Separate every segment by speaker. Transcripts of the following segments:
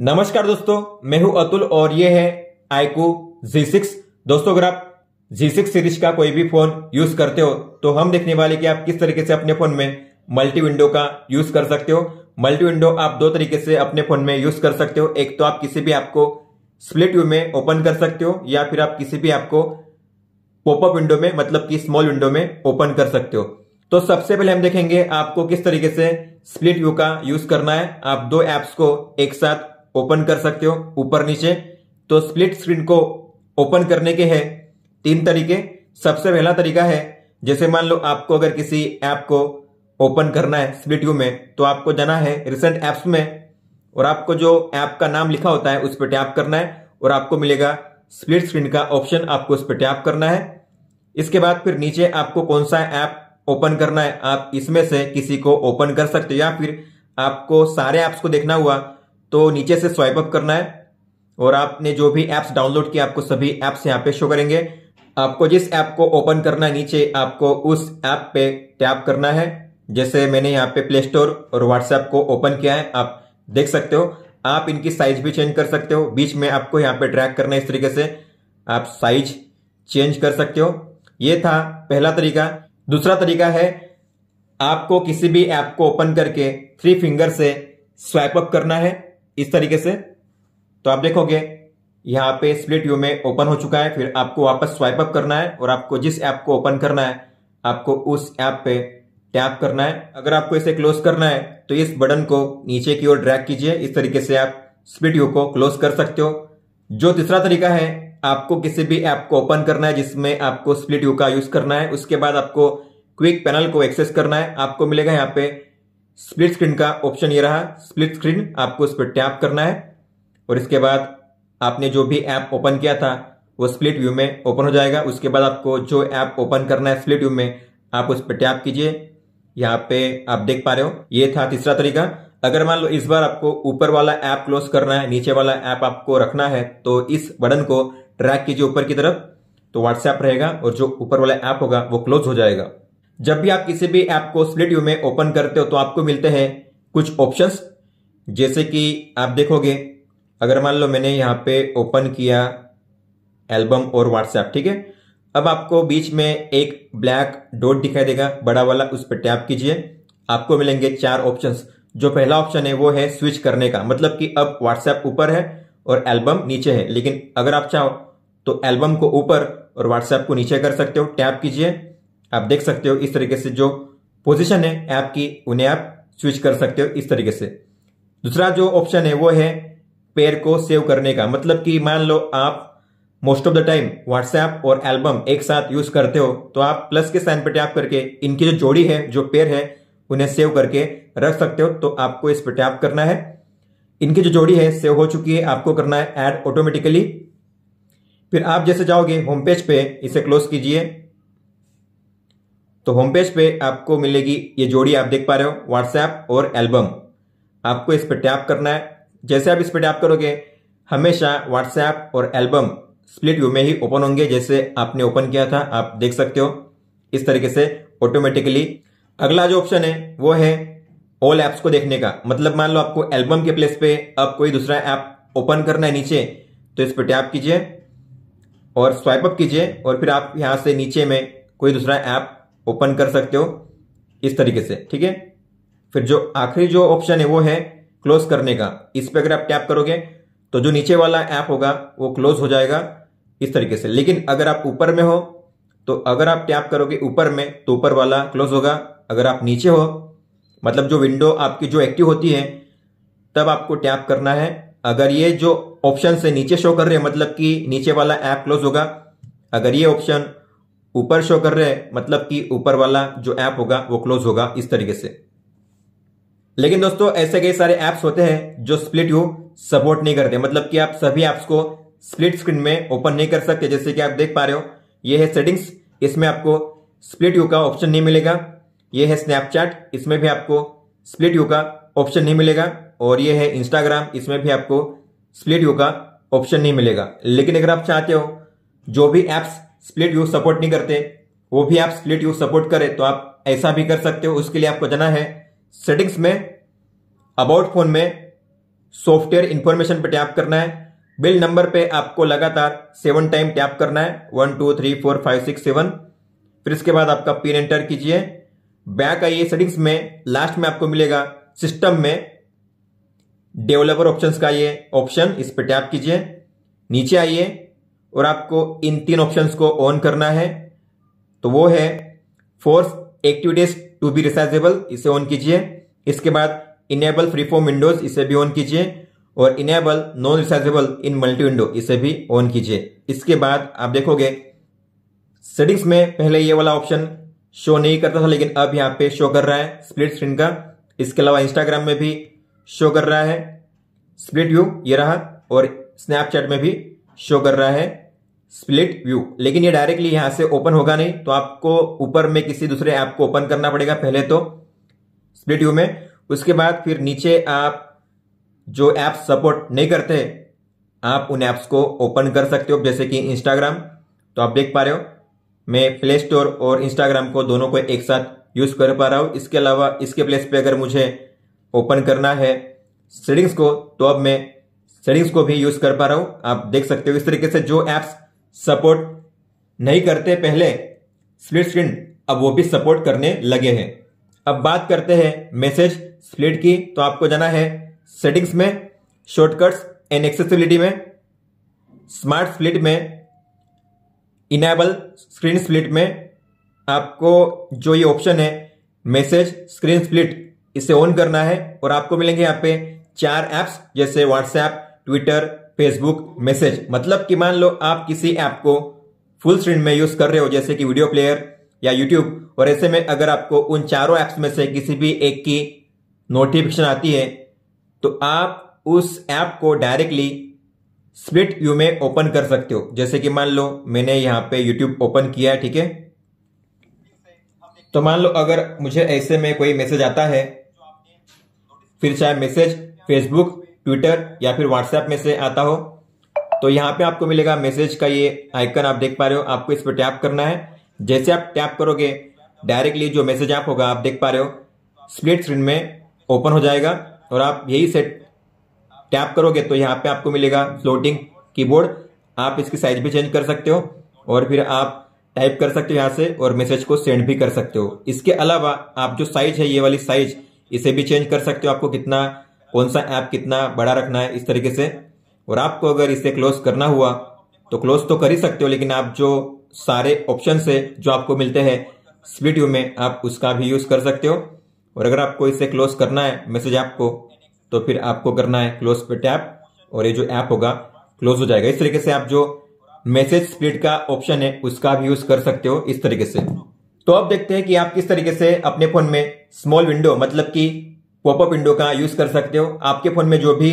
Speaker 1: नमस्कार दोस्तों मैं हूं अतुल और ये है आईकू Z6 दोस्तों अगर आप Z6 सीरीज का कोई भी फोन यूज करते हो तो हम देखने वाले कि आप किस तरीके से अपने फोन में मल्टी विंडो का यूज कर सकते हो मल्टी विंडो आप दो तरीके से अपने फोन में यूज कर सकते हो एक तो आप किसी भी ऐप को स्प्लिट व्यू में ओपन कर सकते हो या फिर आप किसी भी ऐप को विंडो में मतलब कि स्मॉल विंडो में ओपन कर सकते हो तो सबसे पहले हम देखेंगे आपको किस तरीके से स्प्लिट व्यू का यूज करना है आप दो एप्स को एक साथ ओपन कर सकते हो ऊपर नीचे तो स्प्लिट स्क्रीन को ओपन करने के है तीन तरीके सबसे पहला तरीका है जैसे मान लो आपको अगर किसी ऐप को ओपन करना है स्प्लिट व्यू में तो आपको जाना है रिसेंट ऐप्स में और आपको जो ऐप का नाम लिखा होता है उस पर टैप करना है और आपको मिलेगा स्प्लिट स्क्रीन का ऑप्शन आपको उस पर टैप करना है इसके बाद फिर नीचे आपको कौन सा ऐप ओपन करना है आप इसमें से किसी को ओपन कर सकते हो या फिर आपको सारे ऐप्स को देखना हुआ तो नीचे से स्वाइप अप करना है और आपने जो भी एप्स डाउनलोड किया आपको सभी एप्स यहाँ पे शो करेंगे आपको जिस ऐप को ओपन करना है नीचे आपको उस ऐप पे टैप करना है जैसे मैंने यहाँ पे प्ले स्टोर और व्हाट्सएप को ओपन किया है आप देख सकते हो आप इनकी साइज भी चेंज कर सकते हो बीच में आपको यहाँ पे ट्रैक करना है इस तरीके से आप साइज चेंज कर सकते हो ये था पहला तरीका दूसरा तरीका है आपको किसी भी ऐप को ओपन करके थ्री फिंगर से स्वाइप अप करना है इस तरीके से तो आप देखोगे यहां पे स्प्लिट व्यू में ओपन हो चुका है फिर आपको वापस स्वाइप अप करना है और आपको जिस ऐप को ओपन करना है आपको उस ऐप पे टैप करना है अगर आपको इसे क्लोज करना है तो इस बटन को नीचे की ओर ड्रैग कीजिए इस तरीके से आप स्प्लिट व्यू को क्लोज कर सकते हो जो तीसरा तरीका है आपको किसी भी ऐप को ओपन करना है जिसमें आपको स्प्लिट व्यू का यूज करना है उसके बाद आपको क्विक पैनल को एक्सेस करना है आपको मिलेगा यहाँ पे स्प्लिट स्क्रीन का ऑप्शन ये रहा स्प्लिट स्क्रीन आपको इस पर टैप करना है और इसके बाद आपने जो भी ऐप ओपन किया था वो स्प्लिट व्यू में ओपन हो जाएगा उसके बाद आपको जो ऐप ओपन करना है स्प्लिट व्यू में आप उस पर टैप कीजिए यहाँ पे आप देख पा रहे हो ये था तीसरा तरीका अगर मान लो इस बार आपको ऊपर वाला ऐप क्लोज करना है नीचे वाला ऐप आपको रखना है तो इस बटन को ट्रैक कीजिए ऊपर की तरफ तो व्हाट्सएप रहेगा और जो ऊपर वाला ऐप होगा वो क्लोज हो जाएगा जब भी आप किसी भी ऐप को स्प्लिट व्यू में ओपन करते हो तो आपको मिलते हैं कुछ ऑप्शंस जैसे कि आप देखोगे अगर मान लो मैंने यहां पे ओपन किया एल्बम और व्हाट्सएप ठीक है अब आपको बीच में एक ब्लैक डॉट दिखाई देगा बड़ा वाला उस पर टैप कीजिए आपको मिलेंगे चार ऑप्शंस जो पहला ऑप्शन है वो है स्विच करने का मतलब कि अब व्हाट्सएप ऊपर है और एल्बम नीचे है लेकिन अगर आप चाहो तो एल्बम को ऊपर और व्हाट्सएप को नीचे कर सकते हो टैप कीजिए आप देख सकते हो इस तरीके से जो पोजिशन है ऐप की उन्हें आप स्विच कर सकते हो इस तरीके से दूसरा जो ऑप्शन है वो है पेयर को सेव करने का मतलब कि मान लो आप most of the time WhatsApp और एल्बम एक साथ यूज करते हो तो आप प्लस के साइन पर टैप करके इनकी जो जोड़ी है जो पेयर है उन्हें सेव करके रख सकते हो तो आपको इस पर टैप करना है इनकी जो जोड़ी है सेव हो चुकी है आपको करना है एड ऑटोमेटिकली फिर आप जैसे जाओगे होम पेज पे इसे क्लोज कीजिए तो होम पेज पे आपको मिलेगी ये जोड़ी आप देख पा रहे हो व्हाट्सएप और एल्बम आपको इस पर टैप करना है जैसे आप इस पर टैप करोगे हमेशा व्हाट्सएप और एल्बम स्प्लिट व्यू में ही ओपन होंगे जैसे आपने ओपन किया था आप देख सकते हो इस तरीके से ऑटोमेटिकली अगला जो ऑप्शन है वो है ऑल एप्स को देखने का मतलब मान लो आपको एल्बम के प्लेस पे अब कोई दूसरा ऐप ओपन करना है नीचे तो इस पर टैप कीजिए और स्वाइप अप कीजिए और फिर आप यहां से नीचे में कोई दूसरा ऐप ओपन कर सकते हो इस तरीके से ठीक है फिर जो आखिरी जो ऑप्शन है वो है क्लोज करने का इस पर अगर आप टैप करोगे तो जो नीचे वाला ऐप होगा वो क्लोज हो जाएगा इस तरीके से लेकिन अगर आप ऊपर में हो तो अगर आप टैप करोगे ऊपर में तो ऊपर वाला क्लोज होगा अगर आप नीचे हो मतलब जो विंडो आपकी जो एक्टिव होती है तब आपको टैप करना है अगर ये जो ऑप्शन से नीचे शो कर रहे हैं मतलब कि नीचे वाला ऐप क्लोज होगा अगर ये ऑप्शन ऊपर शो कर रहे हैं मतलब कि ऊपर वाला जो ऐप होगा वो क्लोज होगा इस तरीके से लेकिन दोस्तों ऐसे कई सारे ऐप्स होते हैं जो स्प्लिट यू सपोर्ट नहीं करते मतलब कि आप सभी ऐप्स को स्प्लिट स्क्रीन में ओपन नहीं कर सकते जैसे कि आप देख पा रहे हो ये है सेटिंग्स इसमें आपको स्प्लिट यू का ऑप्शन नहीं मिलेगा ये है स्नैपचैट इसमें भी आपको स्प्लिट यू का ऑप्शन नहीं मिलेगा और ये है इंस्टाग्राम इसमें भी आपको स्प्लिट यू का ऑप्शन नहीं मिलेगा लेकिन अगर आप चाहते हो जो भी एप्स स्प्लिट यूज सपोर्ट नहीं करते वो भी आप स्प्लिट यूज सपोर्ट करें तो आप ऐसा भी कर सकते हो उसके लिए आपको जाना है सेटिंग्स में अबाउट फोन में सॉफ्टवेयर इंफॉर्मेशन पे टैप करना है बिल नंबर पे आपको लगातार सेवन टाइम टैप करना है one two three four five six seven फिर इसके बाद आपका पिन एंटर कीजिए बैक आइए सेटिंग्स में लास्ट में आपको मिलेगा सिस्टम में डेवलपर ऑप्शंस का ये ऑप्शन इस पर टैप कीजिए नीचे आइए और आपको इन तीन ऑप्शंस को ऑन करना है तो वो है force activities to be resizable इसे ऑन कीजिए इसके बाद इनेबल फ्री फॉर्म विंडोज इसे भी ऑन कीजिए और enable non resizable in multi window इसे भी ऑन कीजिए इसके बाद आप देखोगे सेटिंग्स में पहले ये वाला ऑप्शन शो नहीं करता था लेकिन अब यहाँ पे शो कर रहा है स्प्लिट स्क्रीन का इसके अलावा इंस्टाग्राम में भी शो कर रहा है स्प्लिट व्यू ये रहा और स्नैपचैट में भी शो कर रहा है स्प्लिट व्यू लेकिन ये डायरेक्टली यहां से ओपन होगा नहीं तो आपको ऊपर में किसी दूसरे ऐप को ओपन करना पड़ेगा पहले तो स्प्लिट व्यू में उसके बाद फिर नीचे आप जो ऐप सपोर्ट नहीं करते आप उन ऐप्स को ओपन कर सकते हो जैसे कि इंस्टाग्राम तो आप देख पा रहे हो मैं प्ले स्टोर और इंस्टाग्राम को दोनों को एक साथ यूज कर पा रहा हूं इसके अलावा इसके प्लेस पे अगर मुझे ओपन करना है सेटिंग्स को तो अब मैं सेटिंग्स को भी यूज कर पा रहा हूं आप देख सकते हो इस तरीके से जो एप्स सपोर्ट नहीं करते पहले स्प्लिट स्क्रीन अब वो भी सपोर्ट करने लगे हैं अब बात करते हैं मैसेज स्प्लिट की तो आपको जाना है सेटिंग्स में शॉर्टकट्स एंड एक्सेसिबिलिटी में स्मार्ट स्प्लिट में इनेबल स्क्रीन स्प्लिट में आपको जो ये ऑप्शन है मैसेज स्क्रीन स्प्लिट इसे ऑन करना है और आपको मिलेंगे यहाँ पे चार एप्स जैसे व्हाट्सएप ट्विटर फेसबुक मैसेज मतलब कि मान लो आप किसी ऐप को फुल स्क्रीन में यूज कर रहे हो जैसे कि वीडियो प्लेयर या यूट्यूब और ऐसे में अगर आपको उन चारों ऐप्स में से किसी भी एक की नोटिफिकेशन आती है तो आप उस ऐप को डायरेक्टली स्प्लिट व्यू में ओपन कर सकते हो जैसे कि मान लो मैंने यहां पे यूट्यूब ओपन किया है ठीक है तो मान लो अगर मुझे ऐसे में कोई मैसेज आता है फिर चाहे मैसेज फेसबुक ट्विटर या फिर व्हाट्सएप में से आता हो तो यहाँ पे आपको मिलेगा मैसेज का ये आइकन आप देख पा रहे हो आपको इस पर टैप करना है जैसे आप टैप करोगे डायरेक्टली जो मैसेज ऐप होगा आप देख पा रहे हो स्प्लिट स्क्रीन में ओपन हो जाएगा और आप यही सेट टैप करोगे तो यहाँ पे आपको मिलेगा फ्लोटिंग कीबोर्ड आप इसकी साइज भी चेंज कर सकते हो और फिर आप टाइप कर सकते हो यहाँ से और मैसेज को सेंड भी कर सकते हो इसके अलावा आप जो साइज है ये वाली साइज इसे भी चेंज कर सकते हो आपको कितना कौन सा ऐप कितना बड़ा रखना है इस तरीके से और आपको अगर इसे क्लोज करना हुआ तो क्लोज तो कर ही सकते हो लेकिन आप जो सारे ऑप्शन है जो आपको मिलते हैं स्पीड व्यू में आप उसका भी यूज कर सकते हो और अगर आपको इसे क्लोज करना है मैसेज ऐप को तो फिर आपको करना है क्लोज पे टैप और ये जो ऐप होगा क्लोज हो जाएगा इस तरीके से आप जो मैसेज स्पीड का ऑप्शन है उसका भी यूज कर सकते हो इस तरीके से तो अब देखते हैं कि आप किस तरीके से अपने फोन में स्मॉल विंडो मतलब कि पॉपअप विंडो का यूज कर सकते हो आपके फोन में जो भी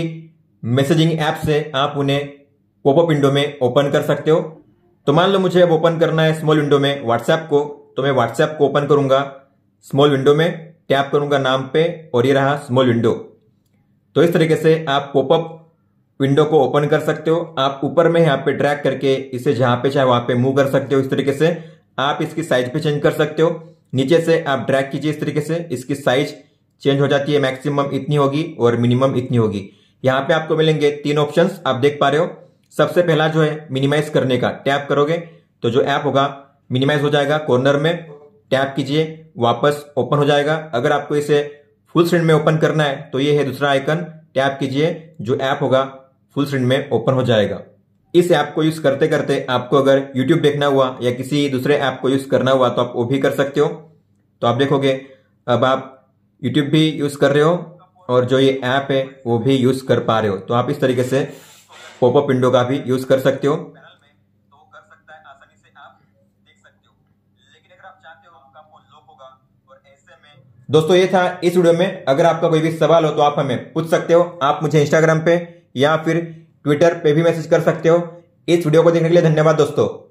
Speaker 1: मैसेजिंग एप्स है आप उन्हें पॉपअप विंडो में ओपन कर सकते हो तो मान लो मुझे अब ओपन करना है स्मॉल विंडो में व्हाट्सएप को तो मैं व्हाट्सएप को ओपन करूंगा स्मॉल विंडो में टैप करूंगा नाम पे और ये रहा स्मॉल विंडो तो इस तरीके से आप पॉपअप विंडो को ओपन कर सकते हो आप ऊपर में यहाँ पे ट्रैक करके इसे जहां पे चाहे वहां पे मूव कर सकते हो इस तरीके से आप इसकी साइज पे चेंज कर सकते हो नीचे से आप ड्रैक कीजिए इस तरीके से इसकी साइज चेंज हो जाती है मैक्सिमम इतनी होगी और मिनिमम इतनी होगी यहाँ पे आपको मिलेंगे तीन ऑप्शन आप देख पा रहे हो सबसे पहला जो है मिनिमाइज करने का टैप करोगे तो जो ऐप होगा मिनिमाइज हो जाएगा कॉर्नर में टैप कीजिए वापस ओपन हो जाएगा अगर आपको इसे फुल स्क्रीन में ओपन करना है तो ये है दूसरा आइकन टैप कीजिए जो ऐप होगा फुल स्क्रीन में ओपन हो जाएगा इस ऐप को यूज करते करते आपको अगर YouTube देखना हुआ या किसी दूसरे ऐप को यूज करना हुआ तो आप वो भी कर सकते हो तो आप देखोगे अब आप यूट्यूब भी यूज़ कर रहे हो और जो ये ऐप है वो भी यूज़ कर पा रहे हो तो आप इस तरीके से पोपो विंडो का भी यूज़ कर सकते हो दोस्तों ये था इस वीडियो में अगर आपका कोई भी सवाल हो तो आप हमें पूछ सकते हो आप मुझे इंस्टाग्राम पे या फिर ट्विटर पे भी मैसेज कर सकते हो इस वीडियो को देखने के लिए धन्यवाद दोस्तों